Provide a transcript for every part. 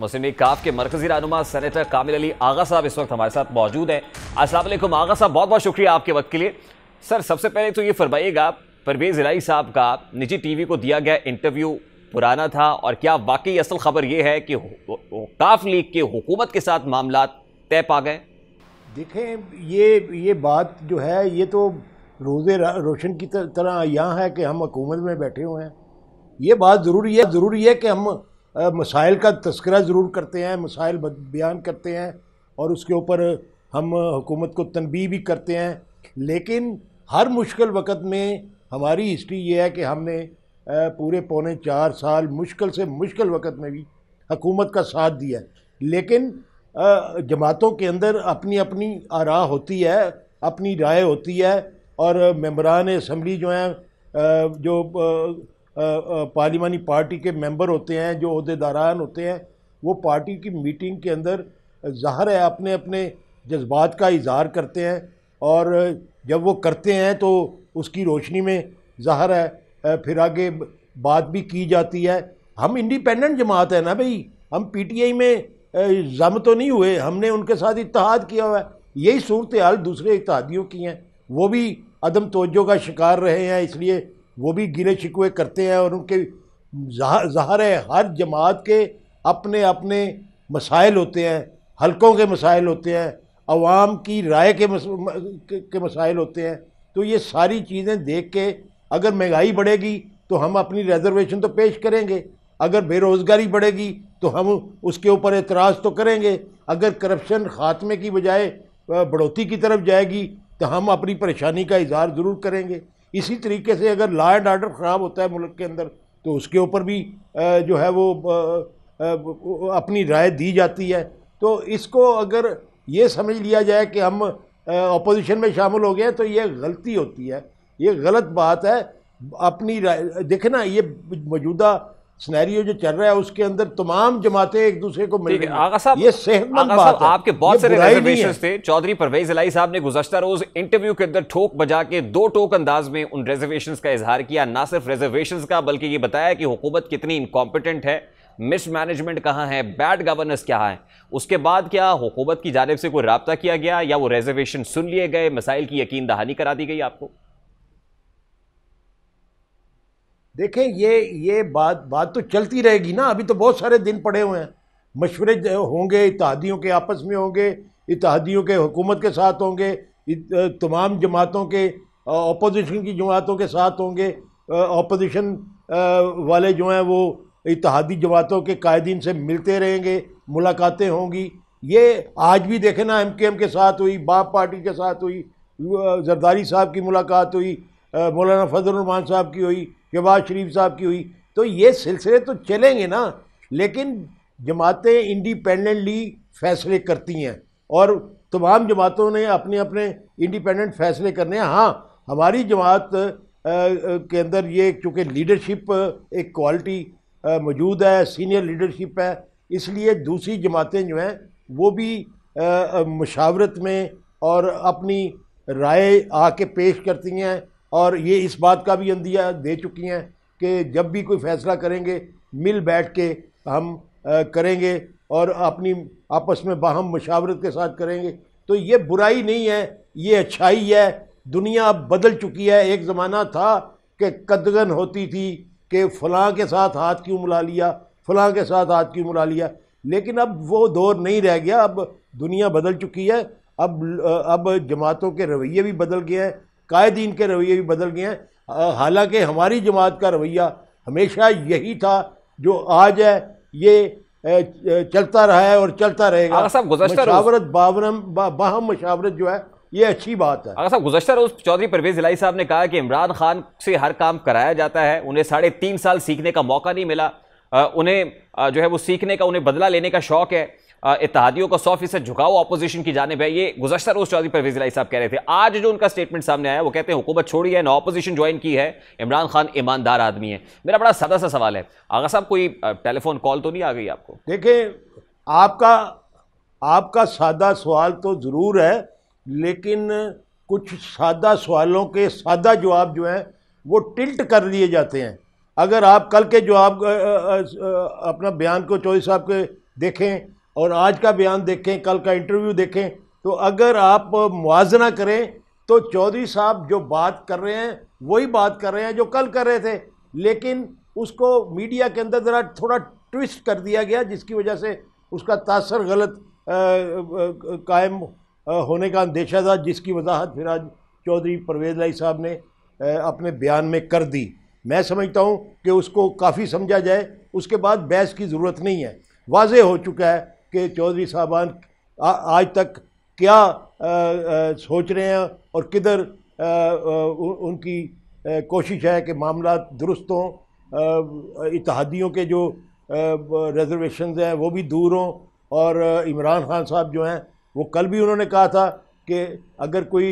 मुस्लिम league काफ के मरकजी रहनुमा सनेटर कामिल अली आगा साहब इस वक्त हमारे साथ मौजूद हैं असलम आगा साहब बहुत बहुत शुक्रिया आपके वक्त के लिए सर सबसे पहले तो ये फरमाइएगा परवेज़ इलाई साहब का निजी टीवी को दिया गया इंटरव्यू पुराना था और क्या वाकई असल खबर ये है कि काफ लीग के हुकूमत के साथ मामला तय पा गए देखें ये ये बात जो है ये तो रोज़े रोशन की तरह यहाँ है कि हम हुकूमत में बैठे हुए हैं ये बात ज़रूरी है ज़रूरी है कि हम मसाइल का तस्करा ज़रूर करते हैं मसाइल बयान करते हैं और उसके ऊपर हम हुकूमत को तनबी भी करते हैं लेकिन हर मुश्किल वक़्त में हमारी हिस्ट्री ये है कि हमने पूरे पौने चार साल मुश्किल से मुश्किल वक़्त में भी हकूमत का साथ दिया है लेकिन जमातों के अंदर अपनी अपनी आरा होती है अपनी राय होती है और मम्बरान इसम्बली जो हैं जो पार्लिमानी पार्टी के मेंबर होते हैं जो अहदेदारान होते हैं वो पार्टी की मीटिंग के अंदर ज़ाहर है अपने अपने जज्बात का इजहार करते हैं और जब वो करते हैं तो उसकी रोशनी में ज़ाहर है फिर आगे बात भी की जाती है हम इंडिपेंडेंट जमात है ना भाई हम पीटीआई में जम तो नहीं हुए हमने उनके साथ इतिहाद किया हुआ है यही सूरत हाल दूसरे इतिहादियों की हैं वो भी अदम तोज्जो का शिकार रहे हैं इसलिए वो भी गिले शिकवे करते हैं और उनके जहर है हर जमात के अपने अपने मसाइल होते हैं हलकों के मसाइल होते हैं अवाम की राय के मस, के मसाइल होते हैं तो ये सारी चीज़ें देख के अगर महंगाई बढ़ेगी तो हम अपनी रिजर्वेशन तो पेश करेंगे अगर बेरोज़गारी बढ़ेगी तो हम उसके ऊपर एतराज़ तो करेंगे अगर करप्शन ख़ात्मे की बजाय बढ़ोतरी की तरफ जाएगी तो हम अपनी परेशानी का इजहार ज़रूर करेंगे इसी तरीके से अगर लॉ एंड आर्डर ख़राब होता है मुल्क के अंदर तो उसके ऊपर भी जो है वो अपनी राय दी जाती है तो इसको अगर ये समझ लिया जाए कि हम अपोजिशन में शामिल हो गए तो ये गलती होती है ये गलत बात है अपनी राय देखना ये मौजूदा सिनेरियो जो चल रहा है उसके अंदर तमाम जमातें एक दूसरे को मिल ये सेहतमंद बात है आपके बहुत सारे रिजर्वेशन थे चौधरी परवेज अलाई साहब ने गुजशत रोज इंटरव्यू के अंदर ठोक बजा के दो टोक अंदाज में उन रिजर्वेशन का इजहार किया ना सिर्फ रिजर्वेशन का बल्कि ये बताया कि हुकूमत कितनी इनकॉम्पिटेंट है मिसमैनेजमेंट कहाँ है बैड गवर्नेंस क्या है उसके बाद क्या हुकूमत की जानब से कोई रबता किया गया या वो रिजर्वेशन सुन लिए गए मसाइल की यकीन दहानी करा दी गई आपको देखें ये ये बात बात तो चलती रहेगी ना अभी तो बहुत सारे दिन पड़े हुए हैं मशवरे होंगे इतिहादियों के आपस में होंगे इतिहादियों के हुकूमत के साथ होंगे तमाम जमातों के अपोजिशन की जमातों के साथ होंगे अपोजिशन वाले जो हैं वो इतिहादी जमातों के कायदीन से मिलते रहेंगे मुलाकातें होंगी ये आज भी देखें ना एम के एम के साथ हुई बाप पार्टी के साथ हुई जरदारी साहब की मुलाकात हुई मौलाना फजल साहब की हुई शहबाज शरीफ साहब की हुई तो ये सिलसिले तो चलेंगे ना लेकिन जमातें इंडिपेंडेंटली फैसले करती हैं और तमाम जमातों ने अपने अपने इंडिपेंडेंट फैसले करने हैं हाँ हमारी जमात के अंदर ये चूँकि लीडरशिप एक क्वालिटी मौजूद है सीनियर लीडरशिप है इसलिए दूसरी जमातें जो हैं वो भी मशावरत में और अपनी राय आके पेश करती हैं और ये इस बात का भी अंदिया दे चुकी हैं कि जब भी कोई फैसला करेंगे मिल बैठ के हम आ, करेंगे और अपनी आपस में बाहम मशावरत के साथ करेंगे तो ये बुराई नहीं है ये अच्छाई है दुनिया अब बदल चुकी है एक ज़माना था कि कदगन होती थी कि फ़लाँ के साथ हाथ क्यों मिला लिया फ़लाँ के साथ हाथ क्यों मिला लिया लेकिन अब वो दौर नहीं रह गया अब दुनिया बदल चुकी है अब अब जमातों के रवैये भी बदल गए हैं कायदीन के रवैये भी बदल गए हैं हालांकि हमारी जमात का रवैया हमेशा यही था जो आज है ये चलता रहा है और चलता रहेगा मशावरत बावरम बाहम मशावरत जो है ये अच्छी बात है साहब गुजशत रोज चौधरी परवेज इलाई साहब ने कहा कि इमरान खान से हर काम कराया जाता है उन्हें साढ़े तीन साल सीखने का मौका नहीं मिला उन्हें जो है वो सीखने का उन्हें बदला लेने का शौक है इतिहादियों का सौ फीसद झुकाव अपोजिशन की जानब है ये गुजशत रोज चौधरी परवेज लाई साहब कह रहे थे आज जो उनका स्टेटमेंट सामने आया वो कहते हैं हुकूमत छोड़ी है ना अपोजिशन ज्वाइन की है इमरान खान ईमानदार आदमी है मेरा बड़ा सादा सा सवाल है आगा साहब कोई टेलीफोन कॉल तो नहीं आ गई आपको देखिए आपका आपका सादा सवाल तो ज़रूर है लेकिन कुछ सादा सवालों के सादा जवाब जो हैं वो टिल्ट कर लिए जाते हैं अगर आप कल के जवाब अपना बयान को चौधरी साहब के देखें और आज का बयान देखें कल का इंटरव्यू देखें तो अगर आप मुजना करें तो चौधरी साहब जो बात कर रहे हैं वही बात कर रहे हैं जो कल कर रहे थे लेकिन उसको मीडिया के अंदर ज़रा थोड़ा ट्विस्ट कर दिया गया जिसकी वजह से उसका तासर गलत कायम होने का अंदेशा था जिसकी वजाहत फिर आज चौधरी परवेज लाई साहब ने अपने बयान में कर दी मैं समझता हूँ कि उसको काफ़ी समझा जाए उसके बाद बहस की ज़रूरत नहीं है वाज हो चुका है कि चौधरी साहबान आज तक क्या आ, आ, सोच रहे हैं और किधर उनकी आ, कोशिश है कि मामला दुरुस्त हों इतिहादियों के जो रिजर्वेशन हैं वो भी दूर हों और इमरान खान साहब जो हैं वो कल भी उन्होंने कहा था कि अगर कोई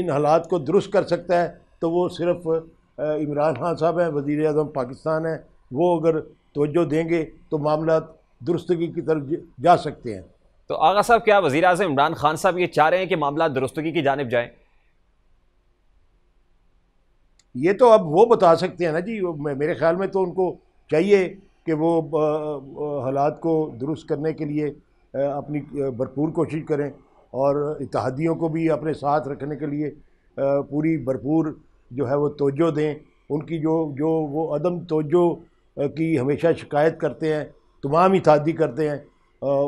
इन हालात को दुरुस्त कर सकता है तो वो सिर्फ इमरान खान साहब हैं वज़ी अजम पाकिस्तान हैं वो अगर तोज्जो देंगे तो मामला दुरुस्तगी की तरफ जा सकते हैं तो आगा साहब क्या वजी अजम इमरान खान साहब ये चाह रहे हैं कि मामला दुरुस्तगी की जानब जाएँ ये तो अब वो बता सकते हैं ना जी मेरे ख्याल में तो उनको चाहिए कि वो हालात को दुरुस्त करने के लिए अपनी भरपूर कोशिश करें और इतिहादियों को भी अपने साथ रखने के लिए पूरी भरपूर जो है वो तोजो दें उनकी जो जो वो अदम तोजो की हमेशा शिकायत करते हैं तमाम इतादी करते हैं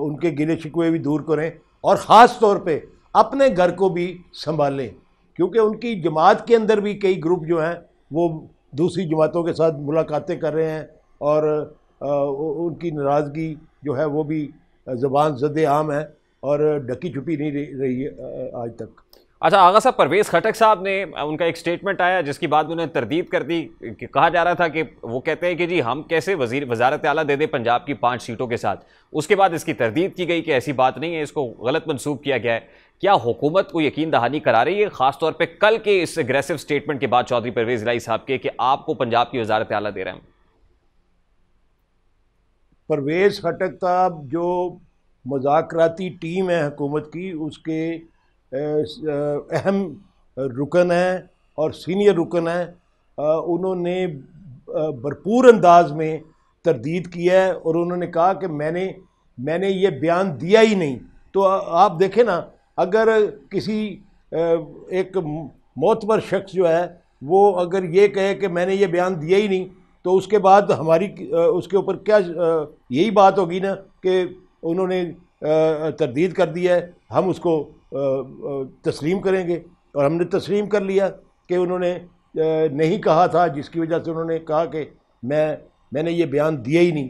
उनके गिले शिकवे भी दूर करें और ख़ास तौर पर अपने घर को भी संभालें क्योंकि उनकी जमात के अंदर भी कई ग्रुप जो हैं वो दूसरी जमातों के साथ मुलाकातें कर रहे हैं और उनकी नाराज़गी जो है वो भी ज़बान जद आम है और ढकी छुपी नहीं रही है आज तक अच्छा आगा साहब परवेज़ खटक साहब ने उनका एक स्टेटमेंट आया जिसकी बाद में उन्हें तरदीद कर दी कहा जा रहा था कि वो कहते हैं कि जी हम कैसे वजीर वजारत आला दे दें पंजाब की पाँच सीटों के साथ उसके बाद इसकी तरदीद की गई कि ऐसी बात नहीं है इसको गलत मनसूब किया गया है क्या हुकूमत को यकीन दहानी करा रही है खासतौर पर कल के इस एग्रेसिव स्टेटमेंट के बाद चौधरी परवेज़ लाई साहब के कि आपको पंजाब की वजारत आला दे रहे हैं परवेज़ खटक साहब जो मजाकती टीम है हुकूमत की उसके अहम रुकन हैं और सीनियर रुकन हैं उन्होंने भरपूर अंदाज में तरदीद की है और उन्होंने कहा कि मैंने मैंने ये बयान दिया ही नहीं तो आप देखें ना अगर किसी एक मोतबर शख्स जो है वो अगर ये कहे कि मैंने ये बयान दिया ही नहीं तो उसके बाद हमारी उसके ऊपर क्या यही बात होगी ना कि उन्होंने तरदीद कर दी है हम उसको तस्लीम करेंगे और हमने तस्लीम कर लिया कि उन्होंने नहीं कहा था जिसकी वजह से उन्होंने कहा कि मैं मैंने ये बयान दिया ही नहीं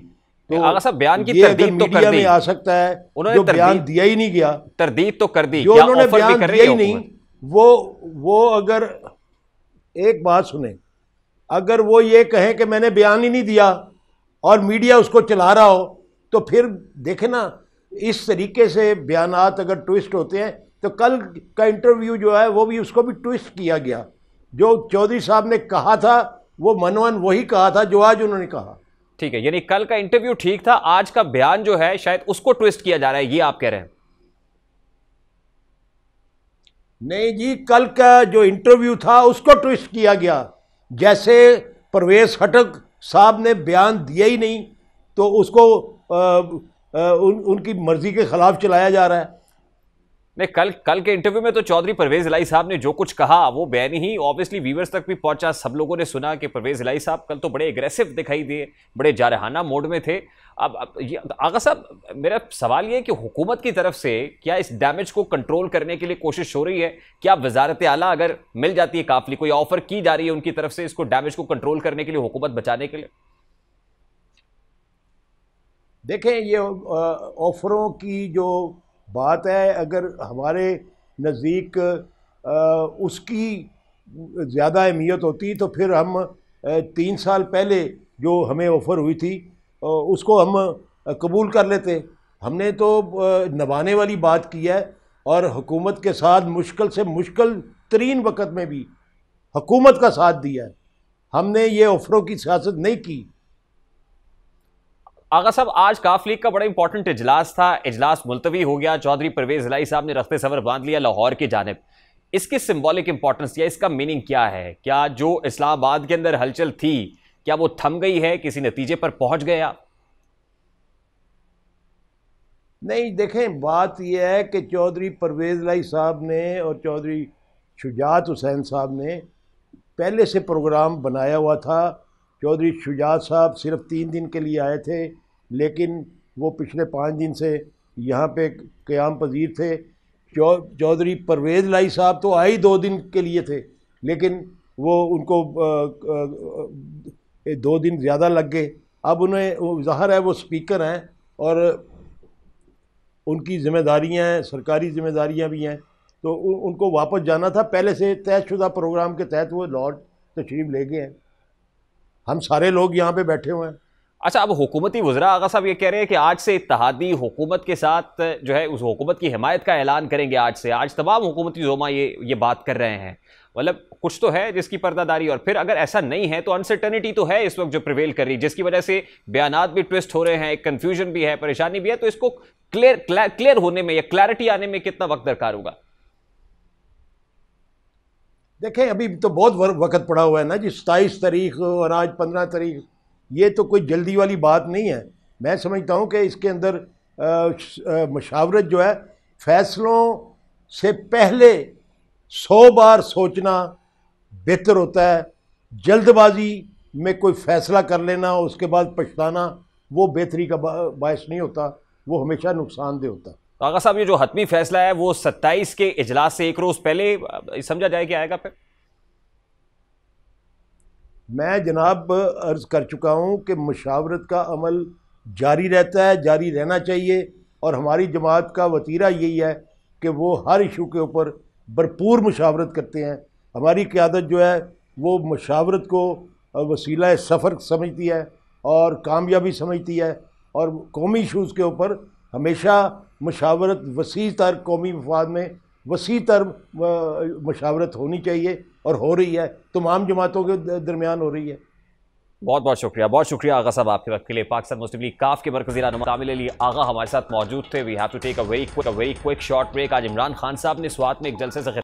तो आगा बयान की तरदीद तो कर दी आ सकता है उन्होंने बयान दिया ही नहीं गया तरदीद तो कर दी जो उन्होंने बयान दिया ही नहीं वो वो अगर एक बात सुने अगर वो ये कहें कि मैंने बयान ही नहीं दिया और मीडिया उसको चला रहा हो तो फिर देखे ना इस तरीके से बयान अगर ट्विस्ट होते हैं तो कल का इंटरव्यू जो है वो भी उसको भी ट्विस्ट किया गया जो चौधरी साहब ने कहा था वो मनोहन वही कहा था जो आज उन्होंने कहा ठीक है यानी कल का इंटरव्यू ठीक था आज का बयान जो है शायद उसको ट्विस्ट किया जा रहा है ये आप कह रहे हैं नहीं जी कल का जो इंटरव्यू था उसको ट्विस्ट किया गया जैसे परवेश हटक साहब ने बयान दिया ही नहीं तो उसको आ, आ, उन, उनकी मर्जी के खिलाफ चलाया जा रहा है नहीं कल कल के इंटरव्यू में तो चौधरी परवेज इलाई साहब ने जो कुछ कहा वो बैन ही ऑब्वियसली व्यूवर्स तक भी पहुंचा सब लोगों ने सुना कि परवेज इलाई साहब कल तो बड़े एग्रेसिव दिखाई दिए बड़े जारहाना मोड में थे अब, अब आगा साहब मेरा सवाल ये है कि हुकूमत की तरफ से क्या इस डैमेज को कंट्रोल करने के लिए कोशिश हो रही है क्या वजारत आला अगर मिल जाती है काफली कोई ऑफर की जा रही है उनकी तरफ से इसको डैमेज को कंट्रोल करने के लिए हुकूमत बचाने के लिए देखें ये ऑफरों की जो बात है अगर हमारे नज़दीक उसकी ज़्यादा अहमियत होती तो फिर हम तीन साल पहले जो हमें ऑफ़र हुई थी उसको हम कबूल कर लेते हमने तो नवाने वाली बात की है और हुकूमत के साथ मुश्किल से मुश्किल तरीन वक़्त में भी हुकूमत का साथ दिया है हमने ये ऑफ़रों की सियासत नहीं की आगा साहब आज काफ लीग का बड़ा इंपॉर्टेंट इजलास था इजलास मुलतवी हो गया चौधरी परवेज लाई साहब ने रस्ते सबर बांध लिया लाहौर की जानब इसकी सिम्बॉलिक इंपॉर्टेंस या इसका मीनिंग क्या है क्या जो इस्लामाबाद के अंदर हलचल थी क्या वो थम गई है किसी नतीजे पर पहुंच गए आप नहीं देखें बात यह है कि चौधरी परवेज लाई साहब ने और चौधरी शुजात हुसैन साहब ने पहले से प्रोग्राम बनाया हुआ था चौधरी शुजात साहब सिर्फ तीन दिन के लिए आए थे लेकिन वो पिछले पाँच दिन से यहाँ पे क़्याम पजीर थे चौधरी परवेज़ लाई साहब तो आए ही दो दिन के लिए थे लेकिन वो उनको आ, आ, दो दिन ज़्यादा लग गए अब उन्हें ज़ाहर है वो स्पीकर हैं और उनकी ज़िम्मेदारियाँ हैं सरकारी ज़िम्मेदारियाँ भी हैं तो उनको वापस जाना था पहले से तयशुदा प्रोग्राम के तहत वो लॉर्ड तशरीफ़ ले गए हैं हम सारे लोग यहाँ पे बैठे हुए हैं अच्छा अब हुकूमती वजरा आगा साहब ये कह रहे हैं कि आज से इतिहादी हुकूमत के साथ जो है उस हुकूमत की हमायत का ऐलान करेंगे आज से आज तमाम हुकूमती जोमा ये ये बात कर रहे हैं मतलब कुछ तो है जिसकी पर्दादारी और फिर अगर ऐसा नहीं है तो अनसर्टनिटी तो है इस वक्त जो प्रिवेल कर रही है जिसकी वजह से बयान भी ट्विस्ट हो रहे हैं कन्फ्यूजन भी है परेशानी भी है तो इसको क्लियर क्लियर होने में या क्लैरिटी आने में कितना वक्त दरकार होगा देखें अभी तो बहुत वक्त पड़ा हुआ है ना जी सताईस तारीख और आज पंद्रह तारीख ये तो कोई जल्दी वाली बात नहीं है मैं समझता हूँ कि इसके अंदर मशावरत जो है फैसलों से पहले सौ बार सोचना बेहतर होता है जल्दबाजी में कोई फैसला कर लेना उसके बाद पछताना वो बेहतरी का बायस नहीं होता वो हमेशा नुकसानदेह होता तो आगा साहब ये जो हतमी फैसला है वो सत्ताईस के इजलास से एक रोज पहले समझा जाए कि आएगा फिर मैं जनाब अर्ज कर चुका हूँ कि मशावरत का अमल जारी रहता है जारी रहना चाहिए और हमारी जमात का वतीरा यही है कि वो हर इशू के ऊपर भरपूर मशावरत करते हैं हमारी क्यादत जो है वो मशावरत को वसीला सफ़र समझती है और कामयाबी समझती है और कौमी इशूज़ के ऊपर हमेशा मशावरत वसी तर कौमी मफाद में वसी तर मशावरत होनी चाहिए और हो रही है तमाम जमातों के दरमियान हो रही है बहुत बहुत शुक्रिया बहुत शुक्रिया आगा साहब आपके वक्त के लिए पाकिस्तान मुस्लिम लीग काफ के मरकजी रहनुमा अली आगा हमारे साथ मौजूद थे we have to take a very quick a very quick short break आज इमरान खान साहब ने स्वाद में एक जलसे से